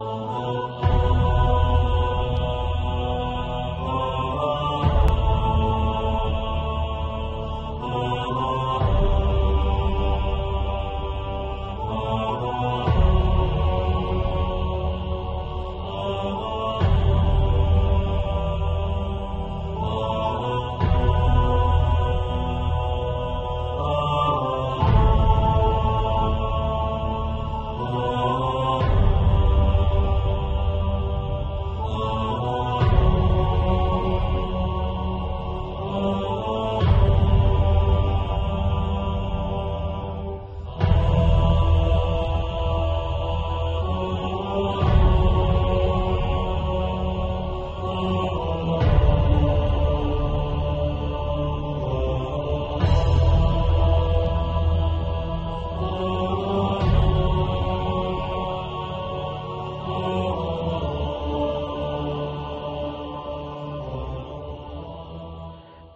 Oh,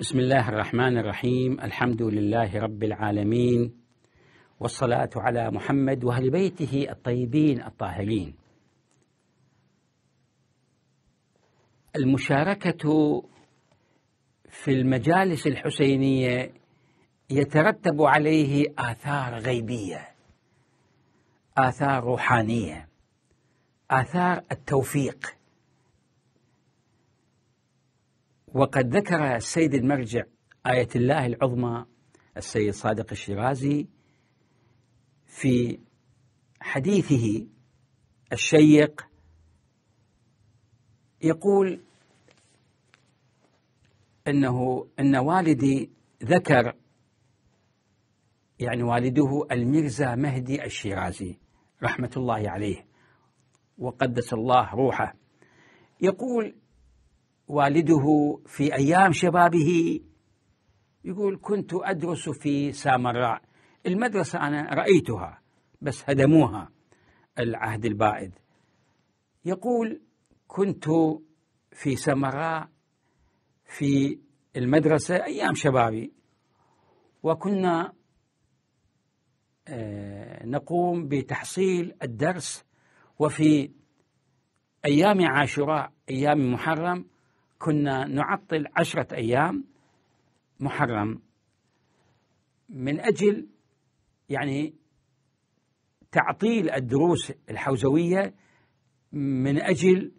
بسم الله الرحمن الرحيم الحمد لله رب العالمين والصلاة على محمد وأهل بيته الطيبين الطاهرين المشاركة في المجالس الحسينية يترتب عليه آثار غيبية آثار روحانية آثار التوفيق وقد ذكر السيد المرجع آية الله العظمى السيد صادق الشيرازي في حديثه الشيق يقول انه ان والدي ذكر يعني والده الميرزا مهدي الشيرازي رحمه الله عليه وقدس الله روحه يقول والده في أيام شبابه يقول كنت أدرس في سامراء المدرسة أنا رأيتها بس هدموها العهد البائد يقول كنت في سمراء في المدرسة أيام شبابي وكنا آه، نقوم بتحصيل الدرس وفي أيام عاشوراء أيام محرم كنا نعطل عشرة أيام محرم من أجل يعني تعطيل الدروس الحوزوية من أجل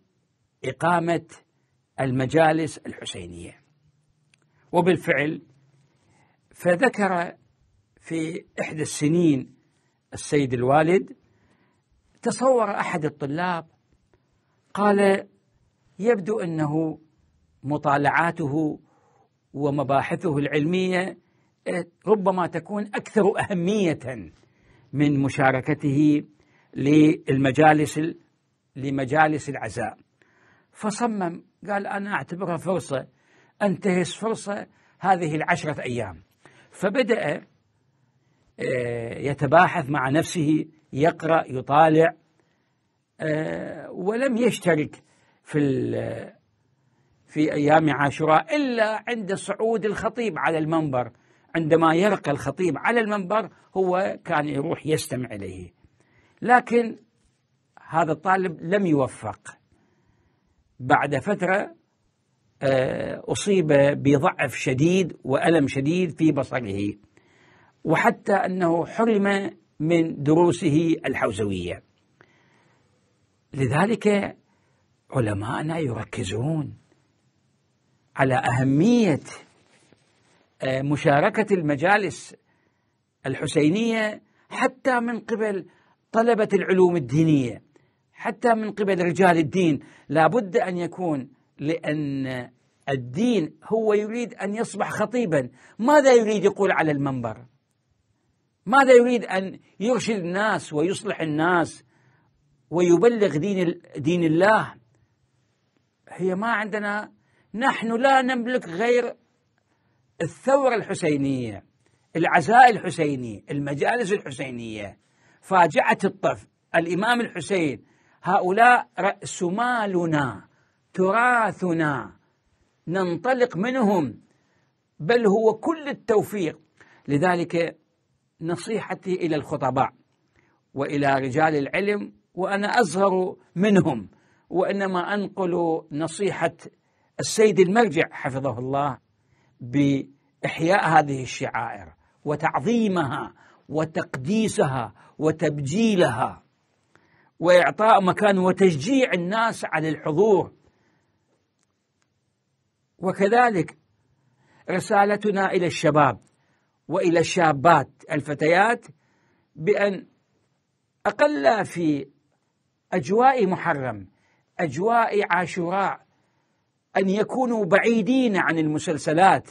إقامة المجالس الحسينية وبالفعل فذكر في إحدى السنين السيد الوالد تصور أحد الطلاب قال يبدو أنه مطالعاته ومباحثه العلميه إيه، ربما تكون اكثر اهميه من مشاركته للمجالس لمجالس العزاء فصمم قال انا اعتبرها فرصه انتهز فرصه هذه العشره ايام فبدا إيه، يتباحث مع نفسه يقرا يطالع إيه، ولم يشترك في في أيام عاشوراء إلا عند صعود الخطيب على المنبر عندما يرقى الخطيب على المنبر هو كان يروح يستمع إليه لكن هذا الطالب لم يوفق بعد فترة آه، أصيب بضعف شديد وألم شديد في بصره وحتى أنه حرم من دروسه الحوزوية لذلك علماءنا يركزون على أهمية آه، مشاركة المجالس الحسينية حتى من قبل طلبة العلوم الدينية حتى من قبل رجال الدين لابد أن يكون لأن الدين هو يريد أن يصبح خطيبا ماذا يريد يقول على المنبر ماذا يريد أن يرشد الناس ويصلح الناس ويبلغ دين, دين الله هي ما عندنا نحن لا نملك غير الثورة الحسينية العزاء الحسيني المجالس الحسينية فاجعة الطف الإمام الحسين هؤلاء رأس مالنا تراثنا ننطلق منهم بل هو كل التوفيق لذلك نصيحتي إلى الخطباء وإلى رجال العلم وأنا أصغر منهم وإنما أنقل نصيحة السيد المرجع حفظه الله باحياء هذه الشعائر وتعظيمها وتقديسها وتبجيلها واعطاء مكان وتشجيع الناس على الحضور وكذلك رسالتنا الى الشباب والى الشابات الفتيات بان اقل في اجواء محرم اجواء عاشوراء ان يكونوا بعيدين عن المسلسلات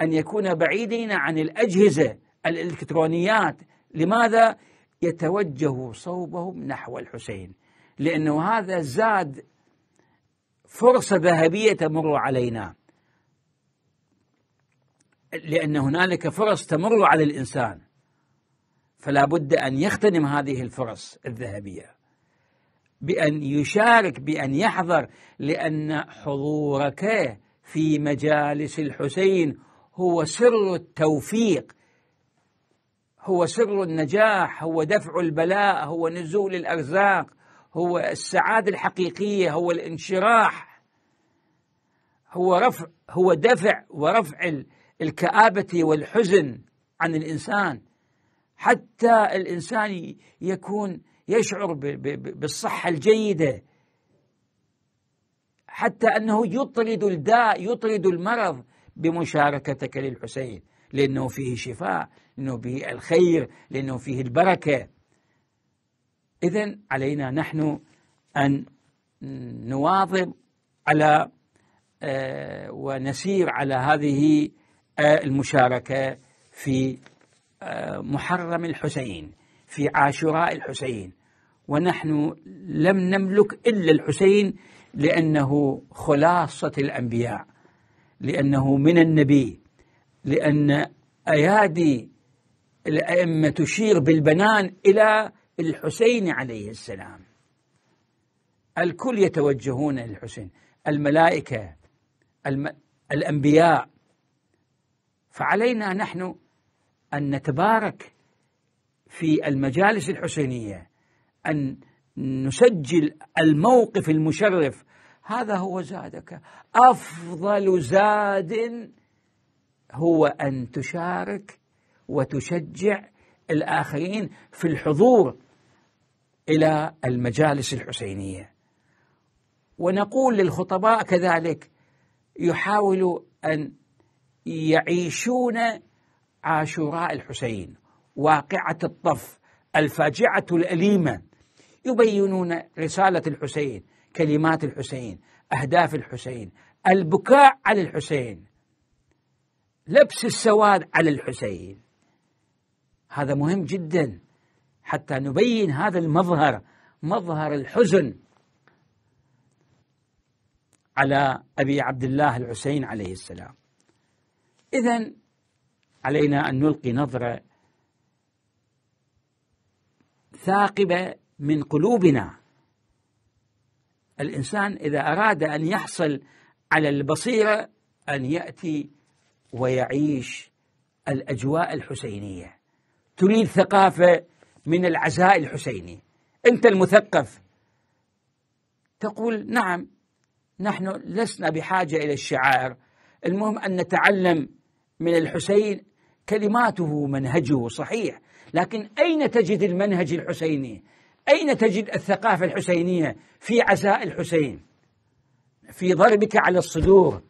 ان يكون بعيدين عن الاجهزه الالكترونيات لماذا يتوجه صوبهم نحو الحسين لانه هذا زاد فرصه ذهبيه تمر علينا لان هنالك فرص تمر على الانسان فلا بد ان يغتنم هذه الفرص الذهبيه بأن يشارك بأن يحضر لأن حضورك في مجالس الحسين هو سر التوفيق هو سر النجاح هو دفع البلاء هو نزول الأرزاق هو السعادة الحقيقية هو الانشراح هو رفع هو دفع ورفع الكآبة والحزن عن الإنسان حتى الإنسان يكون يشعر بالصحة الجيدة حتى أنه يطرد الداء يطرد المرض بمشاركتك للحسين لأنه فيه شفاء لأنه فيه الخير لأنه فيه البركة إذا علينا نحن أن نواظب على آه، ونسير على هذه آه، المشاركة في آه، محرم الحسين في عاشوراء الحسين ونحن لم نملك إلا الحسين لأنه خلاصة الأنبياء لأنه من النبي لأن أيادي الأئمة تشير بالبنان إلى الحسين عليه السلام الكل يتوجهون للحسين الملائكة الم... الأنبياء فعلينا نحن أن نتبارك في المجالس الحسينيه ان نسجل الموقف المشرف هذا هو زادك افضل زاد هو ان تشارك وتشجع الاخرين في الحضور الى المجالس الحسينيه ونقول للخطباء كذلك يحاولوا ان يعيشون عاشوراء الحسين واقعة الطف الفاجعة الأليمة يبينون رسالة الحسين كلمات الحسين أهداف الحسين البكاء على الحسين لبس السواد على الحسين هذا مهم جدا حتى نبين هذا المظهر مظهر الحزن على ابي عبد الله الحسين عليه السلام. اذا علينا ان نلقي نظره ثاقبة من قلوبنا الإنسان إذا أراد أن يحصل على البصيرة أن يأتي ويعيش الأجواء الحسينية تريد ثقافة من العزاء الحسيني أنت المثقف تقول نعم نحن لسنا بحاجة إلى الشعار المهم أن نتعلم من الحسين كلماته منهجه صحيح لكن أين تجد المنهج الحسيني أين تجد الثقافة الحسينية في عزاء الحسين في ضربك على الصدور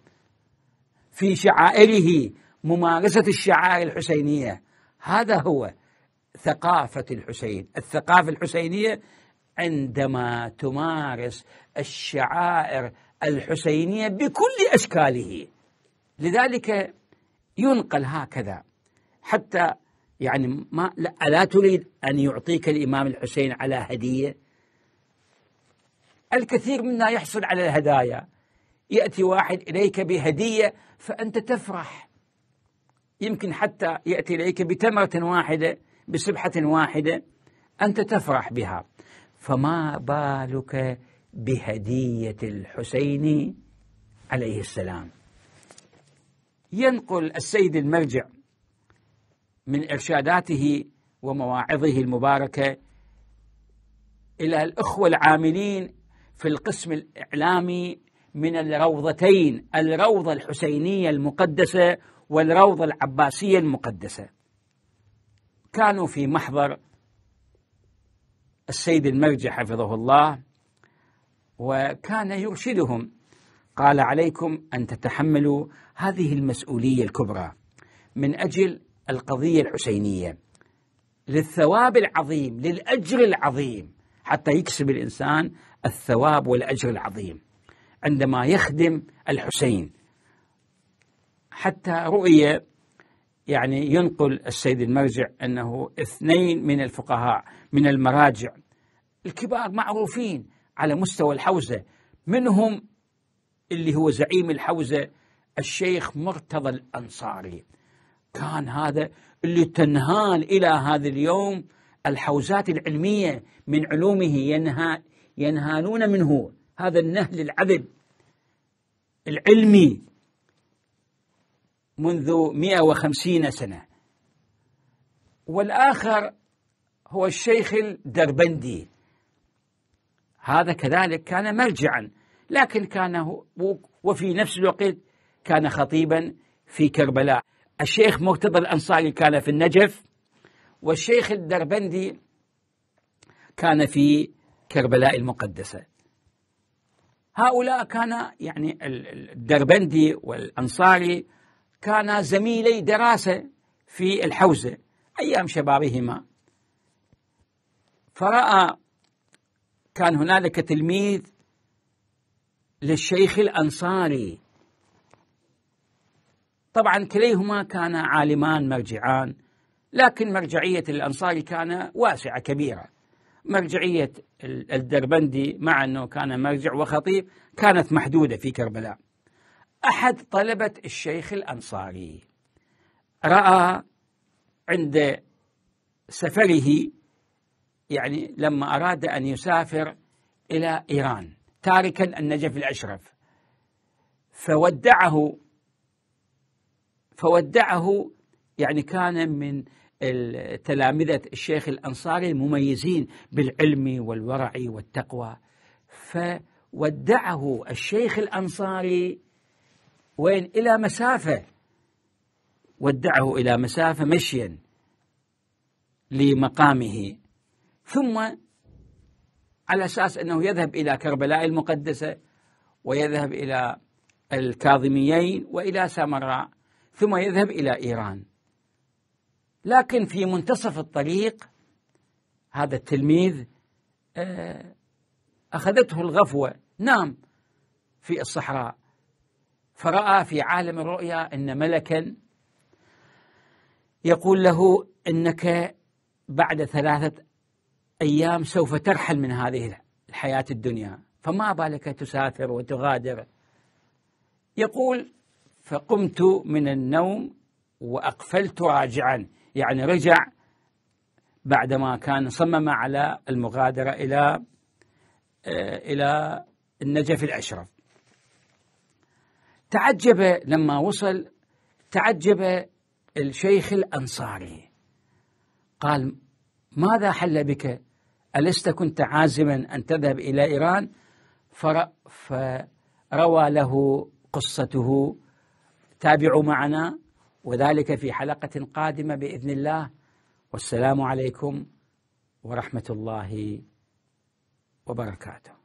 في شعائره ممارسة الشعائر الحسينية هذا هو ثقافة الحسين الثقافة الحسينية عندما تمارس الشعائر الحسينية بكل أشكاله لذلك ينقل هكذا حتى يعني ما لا ألا تريد أن يعطيك الإمام الحسين على هدية الكثير منا يحصل على الهدايا يأتي واحد إليك بهدية فأنت تفرح يمكن حتى يأتي إليك بتمرة واحدة بسبحة واحدة أنت تفرح بها فما بالك بهدية الحسين عليه السلام ينقل السيد المرجع من إرشاداته ومواعظه المباركة إلى الأخوة العاملين في القسم الإعلامي من الروضتين الروضة الحسينية المقدسة والروضة العباسية المقدسة كانوا في محضر السيد المرجع حفظه الله وكان يرشدهم قال عليكم أن تتحملوا هذه المسؤولية الكبرى من أجل القضية الحسينية للثواب العظيم للأجر العظيم حتى يكسب الإنسان الثواب والأجر العظيم عندما يخدم الحسين حتى رؤية يعني ينقل السيد المرجع أنه اثنين من الفقهاء من المراجع الكبار معروفين على مستوى الحوزة منهم اللي هو زعيم الحوزة الشيخ مرتضى الأنصاري كان هذا اللي تنهال إلى هذا اليوم الحوزات العلمية من علومه ينها ينهالون منه هذا النهل العذب العلمي منذ 150 سنة والآخر هو الشيخ الدربندي هذا كذلك كان مرجعا لكن كان وفي نفس الوقت كان خطيبا في كربلاء الشيخ مرتضى الأنصاري كان في النجف والشيخ الدربندي كان في كربلاء المقدسة هؤلاء كان يعني الدربندي والأنصاري كانا زميلي دراسة في الحوزة أيام شبابهما فرأى كان هنالك تلميذ للشيخ الأنصاري طبعا كليهما كان عالمان مرجعان لكن مرجعية الأنصاري كان واسعة كبيرة مرجعية الدربندي مع أنه كان مرجع وخطيب كانت محدودة في كربلاء أحد طلبة الشيخ الأنصاري رأى عند سفره يعني لما أراد أن يسافر إلى إيران تاركا النجف الأشرف فودعه فودعه يعني كان من تلامذة الشيخ الأنصاري المميزين بالعلم والورع والتقوى فودعه الشيخ الأنصاري وين إلى مسافة ودعه إلى مسافة مشيا لمقامه ثم على أساس أنه يذهب إلى كربلاء المقدسة ويذهب إلى الكاظميين وإلى سامراء ثم يذهب إلى إيران لكن في منتصف الطريق هذا التلميذ آه، أخذته الغفوة نام في الصحراء فرأى في عالم الرؤيا أن ملكا يقول له إنك بعد ثلاثة أيام سوف ترحل من هذه الحياة الدنيا فما بالك تسافر وتغادر يقول فقمت من النوم وأقفلت راجعا يعني رجع بعدما كان صمم على المغادرة إلى آه، إلى النجف الأشرف تعجب لما وصل تعجب الشيخ الأنصاري قال ماذا حل بك ألست كنت عازما أن تذهب إلى إيران فروى له قصته تابعوا معنا وذلك في حلقة قادمة بإذن الله والسلام عليكم ورحمة الله وبركاته